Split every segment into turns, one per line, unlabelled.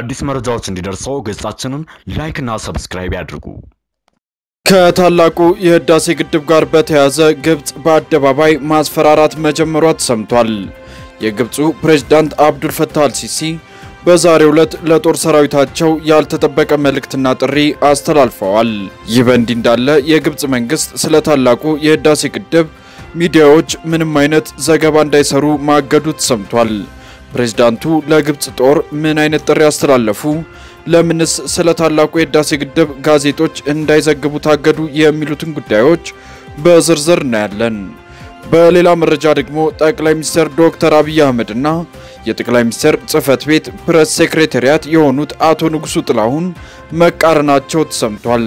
አዳዲስ መረጃዎች እንዲደርሰው ገጻችንን ላይክ እና ሰብስክራይብ ያድርጉ። ከታላቁ የህዳሴ ግድብ ጋር በተያያዘ ግብፅ በአደባባይ ማስፈራራት መጀመሯ ተሰምቷል። የግብፁ ፕሬዝዳንት አብዱል ፈታህ አልሲሲ በዛሬ ዕለት ለጦር ሰራዊታቸው ያልተጠበቀ መልእክትና ጥሪ አስተላልፈዋል። ይህ በእንዲህ እንዳለ የግብፅ መንግስት ስለ ታላቁ የህዳሴ ግድብ ሚዲያዎች ምንም አይነት ዘገባ እንዳይሰሩ ማገዱ ተሰምቷል። ፕሬዝዳንቱ ለግብጽ ጦር ምን አይነት ጥሪ አስተላለፉ? ለምንስ ስለ ታላቁ የህዳሴ ግድብ ጋዜጦች እንዳይዘግቡ ታገዱ? የሚሉትን ጉዳዮች በዝርዝር እናያለን። በሌላ መረጃ ደግሞ ጠቅላይ ሚኒስትር ዶክተር አብይ አህመድና የጠቅላይ ሚኒስትር ጽህፈት ቤት ፕሬስ ሴክሬታሪያት የሆኑት አቶ ንጉሱ ጥላሁን መቃረናቸው ተሰምቷል።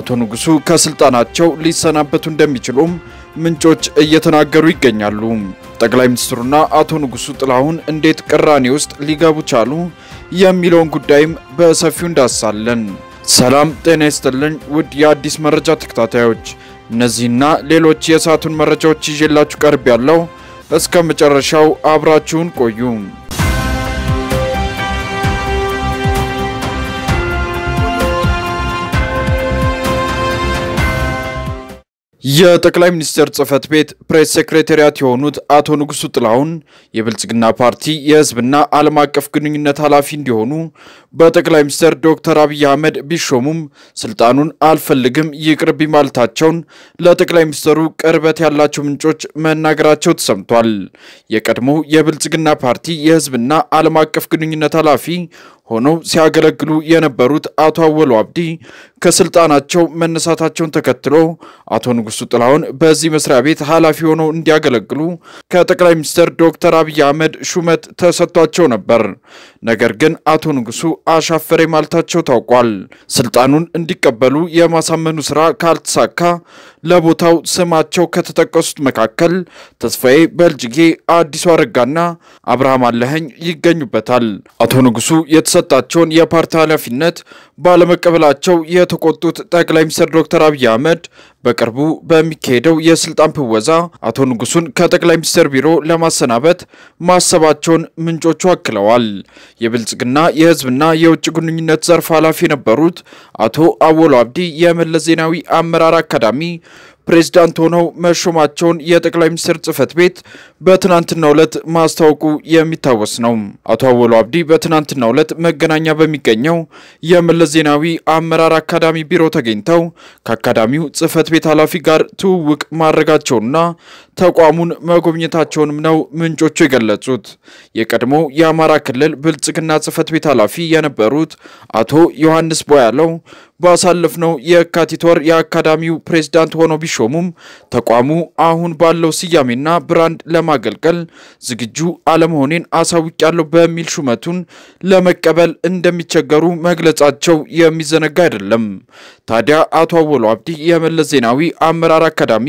አቶ ንጉሱ ከስልጣናቸው ሊሰናበቱ እንደሚችሉም ምንጮች እየተናገሩ ይገኛሉ። ጠቅላይ ሚኒስትሩና አቶ ንጉሱ ጥላሁን እንዴት ቅራኔ ውስጥ ሊገቡ ቻሉ የሚለውን ጉዳይም በሰፊው እንዳሳለን። ሰላም ጤና ይስጥልኝ ውድ የአዲስ መረጃ ተከታታዮች፣ እነዚህና ሌሎች የሰዓቱን መረጃዎች ይዤላችሁ ቀርብ ያለው እስከ መጨረሻው አብራችሁን ቆዩ። የጠቅላይ ሚኒስትር ጽህፈት ቤት ፕሬስ ሴክሬታሪያት የሆኑት አቶ ንጉሱ ጥላሁን የብልጽግና ፓርቲ የህዝብና ዓለም አቀፍ ግንኙነት ኃላፊ እንዲሆኑ በጠቅላይ ሚኒስትር ዶክተር አብይ አህመድ ቢሾሙም ስልጣኑን አልፈልግም ይቅርብኝ ማለታቸውን ለጠቅላይ ሚኒስትሩ ቅርበት ያላቸው ምንጮች መናገራቸው ተሰምቷል። የቀድሞ የብልጽግና ፓርቲ የህዝብና ዓለም አቀፍ ግንኙነት ኃላፊ ሆነው ሲያገለግሉ የነበሩት አቶ አወሉ አብዲ ከስልጣናቸው መነሳታቸውን ተከትሎ አቶ ንጉሱ ጥላሁን በዚህ መስሪያ ቤት ኃላፊ ሆነው እንዲያገለግሉ ከጠቅላይ ሚኒስትር ዶክተር አብይ አህመድ ሹመት ተሰጥቷቸው ነበር። ነገር ግን አቶ ንጉሱ አሻፈሬ ማለታቸው ታውቋል። ስልጣኑን እንዲቀበሉ የማሳመኑ ስራ ካልተሳካ ለቦታው ስማቸው ከተጠቀሱት መካከል ተስፋዬ በልጅጌ፣ አዲሱ አረጋና አብርሃም አለኸኝ ይገኙበታል። አቶ ንጉሱ የተሰጣቸውን የፓርቲ ኃላፊነት ባለመቀበላቸው የተቆጡት ጠቅላይ ሚኒስትር ዶክተር አብይ አህመድ በቅርቡ በሚካሄደው የስልጣን ፕወዛ አቶ ንጉሱን ከጠቅላይ ሚኒስትር ቢሮ ለማሰናበት ማሰባቸውን ምንጮቹ አክለዋል። የብልጽግና የህዝብና የውጭ ግንኙነት ዘርፍ ኃላፊ የነበሩት አቶ አወሎ አብዲ የመለስ ዜናዊ አመራር አካዳሚ ፕሬዝዳንት ሆነው መሾማቸውን የጠቅላይ ሚኒስትር ጽህፈት ቤት በትናንትናው ዕለት ማስታወቁ የሚታወስ ነው። አቶ አወሎ አብዲ በትናንትናው ዕለት መገናኛ በሚገኘው የመለስ ዜናዊ አመራር አካዳሚ ቢሮ ተገኝተው ከአካዳሚው ጽህፈት ቤት ኃላፊ ጋር ትውውቅ ማድረጋቸውንና ተቋሙን መጎብኘታቸውንም ነው ምንጮቹ የገለጹት። የቀድሞ የአማራ ክልል ብልጽግና ጽህፈት ቤት ኃላፊ የነበሩት አቶ ዮሐንስ ቦያለው ባሳለፍነው የካቲት ወር የአካዳሚው ፕሬዝዳንት ሆነው ቢሾ ቢሾሙም ተቋሙ አሁን ባለው ስያሜና ብራንድ ለማገልገል ዝግጁ አለመሆኔን አሳውቂያለሁ በሚል ሹመቱን ለመቀበል እንደሚቸገሩ መግለጻቸው የሚዘነጋ አይደለም። ታዲያ አቶ አወሎ አብዲ የመለስ ዜናዊ አመራር አካዳሚ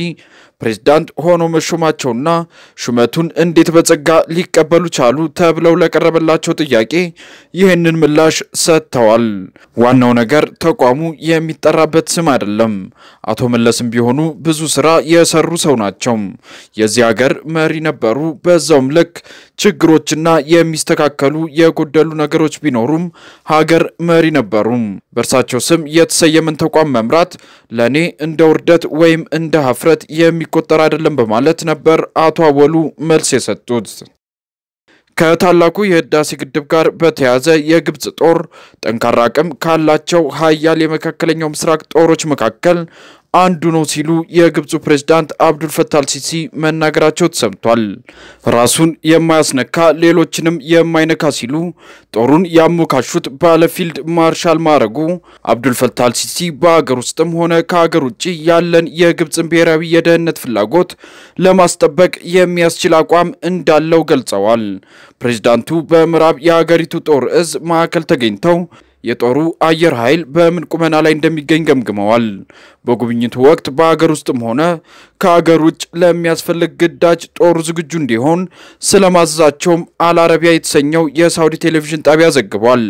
ፕሬዝዳንት ሆኖ መሾማቸውና ሹመቱን እንዴት በጸጋ ሊቀበሉ ቻሉ ተብለው ለቀረበላቸው ጥያቄ ይህንን ምላሽ ሰጥተዋል። ዋናው ነገር ተቋሙ የሚጠራበት ስም አይደለም። አቶ መለስም ቢሆኑ ብዙ ስራ የሰሩ ሰው ናቸው። የዚህ ሀገር መሪ ነበሩ። በዛውም ልክ ችግሮችና የሚስተካከሉ የጎደሉ ነገሮች ቢኖሩም ሀገር መሪ ነበሩ። በእርሳቸው ስም የተሰየመን ተቋም መምራት ለእኔ እንደ ውርደት ወይም እንደ ሀፍረት የሚቆጠር አይደለም በማለት ነበር አቶ አወሉ መልስ የሰጡት። ከታላቁ የህዳሴ ግድብ ጋር በተያያዘ የግብፅ ጦር ጠንካራ አቅም ካላቸው ሀያል የመካከለኛው ምስራቅ ጦሮች መካከል አንዱ ነው ሲሉ የግብፁ ፕሬዝዳንት አብዱል ፈታል ሲሲ መናገራቸው ተሰምቷል። ራሱን የማያስነካ ሌሎችንም የማይነካ ሲሉ ጦሩን ያሞካሹት ባለፊልድ ማርሻል ማዕረጉ አብዱል ፈታል ሲሲ በሀገር ውስጥም ሆነ ከሀገር ውጭ ያለን የግብፅን ብሔራዊ የደህንነት ፍላጎት ለማስጠበቅ የሚያስችል አቋም እንዳለው ገልጸዋል። ፕሬዝዳንቱ በምዕራብ የሀገሪቱ ጦር እዝ ማዕከል ተገኝተው የጦሩ አየር ኃይል በምን ቁመና ላይ እንደሚገኝ ገምግመዋል። በጉብኝቱ ወቅት በአገር ውስጥም ሆነ ከአገር ውጭ ለሚያስፈልግ ግዳጅ ጦሩ ዝግጁ እንዲሆን ስለማዘዛቸውም አልአረቢያ የተሰኘው የሳውዲ ቴሌቪዥን ጣቢያ ዘግቧል።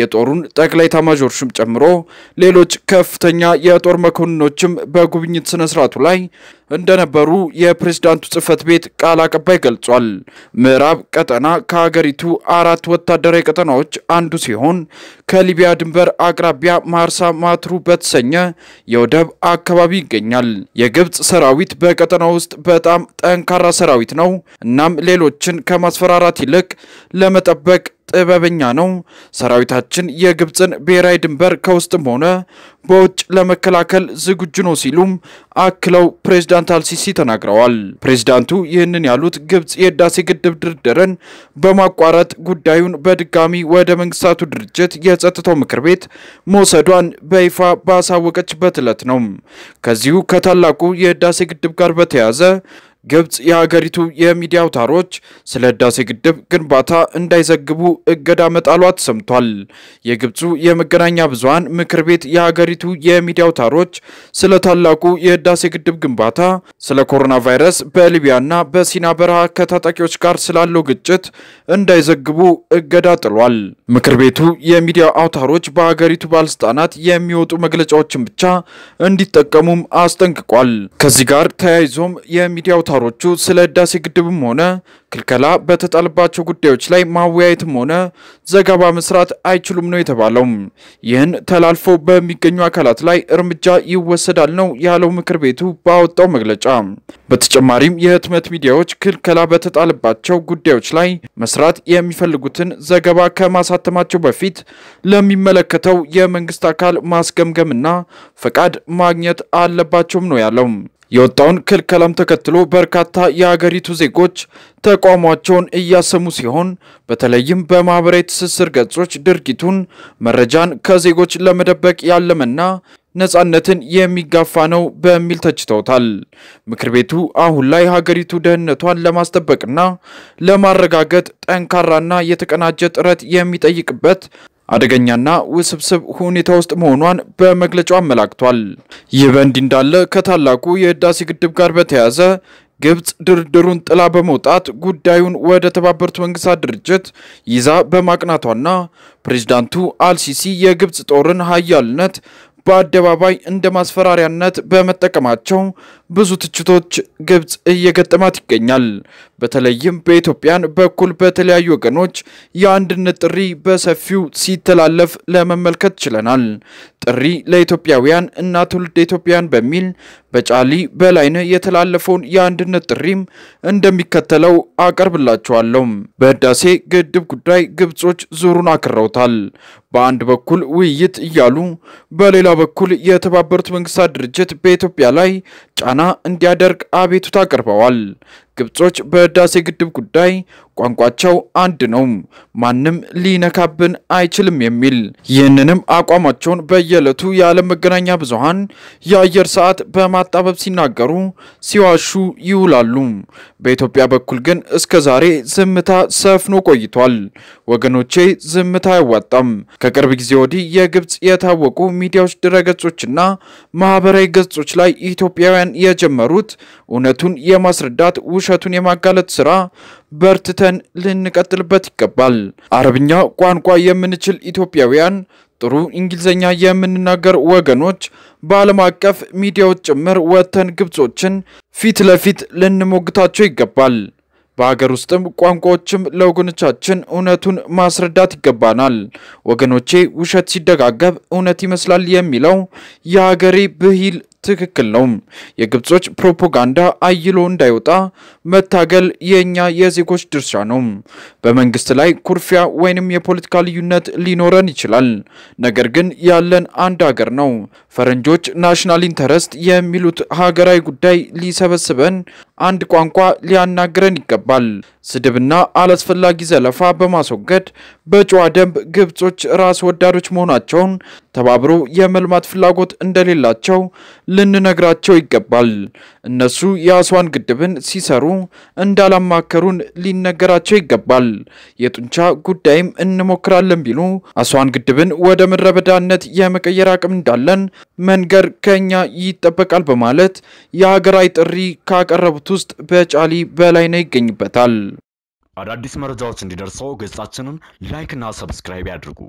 የጦሩን ጠቅላይ ታማዦር ሹም ጨምሮ ሌሎች ከፍተኛ የጦር መኮንኖችም በጉብኝት ስነስርዓቱ ላይ እንደነበሩ የፕሬዝዳንቱ ጽህፈት ቤት ቃል አቀባይ ገልጿል። ምዕራብ ቀጠና ከሀገሪቱ አራት ወታደራዊ ቀጠናዎች አንዱ ሲሆን ከሊቢያ ድንበር አቅራቢያ ማርሳ ማትሩ በተሰኘ የወደብ አካባቢ ይገኛል። የግብፅ ሰራዊት በቀጠና ውስጥ በጣም ጠንካራ ሰራዊት ነው። እናም ሌሎችን ከማስፈራራት ይልቅ ለመጠበቅ ጥበበኛ ነው። ሰራዊታችን የግብፅን ብሔራዊ ድንበር ከውስጥም ሆነ በውጭ ለመከላከል ዝግጁ ነው ሲሉም አክለው ፕሬዝዳንት አልሲሲ ተናግረዋል። ፕሬዝዳንቱ ይህንን ያሉት ግብፅ የህዳሴ ግድብ ድርድርን በማቋረጥ ጉዳዩን በድጋሚ ወደ መንግስታቱ ድርጅት የጸጥታው ምክር ቤት መውሰዷን በይፋ ባሳወቀችበት ዕለት ነው። ከዚሁ ከታላቁ የህዳሴ ግድብ ጋር በተያያዘ ግብፅ የሀገሪቱ የሚዲያ አውታሮች ስለ ህዳሴ ግድብ ግንባታ እንዳይዘግቡ እገዳ መጣሏ ተሰምቷል። የግብፁ የመገናኛ ብዙሃን ምክር ቤት የሀገሪቱ የሚዲያ አውታሮች ስለ ታላቁ የህዳሴ ግድብ ግንባታ፣ ስለ ኮሮና ቫይረስ፣ በሊቢያና በሲና በረሃ ከታጣቂዎች ጋር ስላለው ግጭት እንዳይዘግቡ እገዳ ጥሏል። ምክር ቤቱ የሚዲያ አውታሮች በሀገሪቱ ባለስልጣናት የሚወጡ መግለጫዎችን ብቻ እንዲጠቀሙም አስጠንቅቋል። ከዚህ ጋር ተያይዞም የሚዲያ አውታሮች አመራሮቹ ስለ ህዳሴ ግድብም ሆነ ክልከላ በተጣለባቸው ጉዳዮች ላይ ማወያየትም ሆነ ዘገባ መስራት አይችሉም ነው የተባለው። ይህን ተላልፎ በሚገኙ አካላት ላይ እርምጃ ይወሰዳል ነው ያለው ምክር ቤቱ ባወጣው መግለጫ። በተጨማሪም የህትመት ሚዲያዎች ክልከላ በተጣለባቸው ጉዳዮች ላይ መስራት የሚፈልጉትን ዘገባ ከማሳተማቸው በፊት ለሚመለከተው የመንግስት አካል ማስገምገምና ፈቃድ ማግኘት አለባቸውም ነው ያለው። የወጣውን ክልከላም ተከትሎ በርካታ የአገሪቱ ዜጎች ተቃውሟቸውን እያሰሙ ሲሆን በተለይም በማኅበራዊ ትስስር ገጾች ድርጊቱን መረጃን ከዜጎች ለመደበቅ ያለመና ነጻነትን የሚጋፋ ነው በሚል ተችተውታል። ምክር ቤቱ አሁን ላይ ሀገሪቱ ደህንነቷን ለማስጠበቅና ለማረጋገጥ ጠንካራና የተቀናጀ ጥረት የሚጠይቅበት አደገኛና ውስብስብ ሁኔታ ውስጥ መሆኗን በመግለጫው አመላክቷል። ይህ በእንዲህ እንዳለ ከታላቁ የህዳሴ ግድብ ጋር በተያያዘ ግብጽ ድርድሩን ጥላ በመውጣት ጉዳዩን ወደ ተባበሩት መንግስታት ድርጅት ይዛ በማቅናቷና ፕሬዚዳንቱ አልሲሲ የግብጽ ጦርን ሀያልነት በአደባባይ እንደ ማስፈራሪያነት በመጠቀማቸው ብዙ ትችቶች ግብፅ እየገጠማት ይገኛል። በተለይም በኢትዮጵያን በኩል በተለያዩ ወገኖች የአንድነት ጥሪ በሰፊው ሲተላለፍ ለመመልከት ችለናል። ጥሪ ለኢትዮጵያውያን እና ትውልድ ኢትዮጵያን በሚል በጫሊ በላይነ የተላለፈውን የአንድነት ጥሪም እንደሚከተለው አቀርብላቸዋለሁ። በህዳሴ ግድብ ጉዳይ ግብጾች ዙሩን አክረውታል። በአንድ በኩል ውይይት እያሉ በሌላ በኩል የተባበሩት መንግስታት ድርጅት በኢትዮጵያ ላይ ጫና እንዲያደርግ አቤቱታ አቅርበዋል። ግብጾች በህዳሴ ግድብ ጉዳይ ቋንቋቸው አንድ ነው፣ ማንም ሊነካብን አይችልም የሚል ይህንንም አቋማቸውን በየዕለቱ የዓለም መገናኛ ብዙሃን የአየር ሰዓት በማጣበብ ሲናገሩ ሲዋሹ ይውላሉ። በኢትዮጵያ በኩል ግን እስከ ዛሬ ዝምታ ሰፍኖ ቆይቷል። ወገኖቼ ዝምታ አይዋጣም። ከቅርብ ጊዜ ወዲህ የግብጽ የታወቁ ሚዲያዎች ድረገጾችና ማህበራዊ ገጾች ላይ ኢትዮጵያውያን ቀን የጀመሩት እውነቱን የማስረዳት ውሸቱን የማጋለጥ ስራ በርትተን ልንቀጥልበት ይገባል። አረብኛ ቋንቋ የምንችል ኢትዮጵያውያን፣ ጥሩ እንግሊዝኛ የምንናገር ወገኖች በዓለም አቀፍ ሚዲያዎች ጭምር ወጥተን ግብጾችን ፊት ለፊት ልንሞግታቸው ይገባል። በሀገር ውስጥም ቋንቋዎችም ለወገኖቻችን እውነቱን ማስረዳት ይገባናል። ወገኖቼ፣ ውሸት ሲደጋገብ እውነት ይመስላል የሚለው የሀገሬ ብሂል ትክክል ነው። የግብጾች ፕሮፓጋንዳ አይሎ እንዳይወጣ መታገል የእኛ የዜጎች ድርሻ ነው። በመንግስት ላይ ኩርፊያ ወይንም የፖለቲካ ልዩነት ሊኖረን ይችላል። ነገር ግን ያለን አንድ ሀገር ነው። ፈረንጆች ናሽናል ኢንተረስት የሚሉት ሀገራዊ ጉዳይ ሊሰበስበን አንድ ቋንቋ ሊያናግረን ይገባል። ስድብና አላስፈላጊ ዘለፋ በማስወገድ በጨዋ ደንብ ግብጾች ራስ ወዳዶች መሆናቸውን ተባብሮ የመልማት ፍላጎት እንደሌላቸው ልንነግራቸው ይገባል። እነሱ የአስዋን ግድብን ሲሰሩ እንዳላማከሩን ሊነገራቸው ይገባል። የጡንቻ ጉዳይም እንሞክራለን ቢሉ አስዋን ግድብን ወደ ምድረ በዳነት የመቀየር አቅም እንዳለን መንገር ከኛ ይጠበቃል በማለት የሀገራዊ ጥሪ ካቀረቡት ሁለት ውስጥ በጫሊ ነው ይገኝበታል። አዳዲስ መረጃዎች እንዲደርሰው ገጻችንን ላይክ እና ሰብስክራይብ ያድርጉ።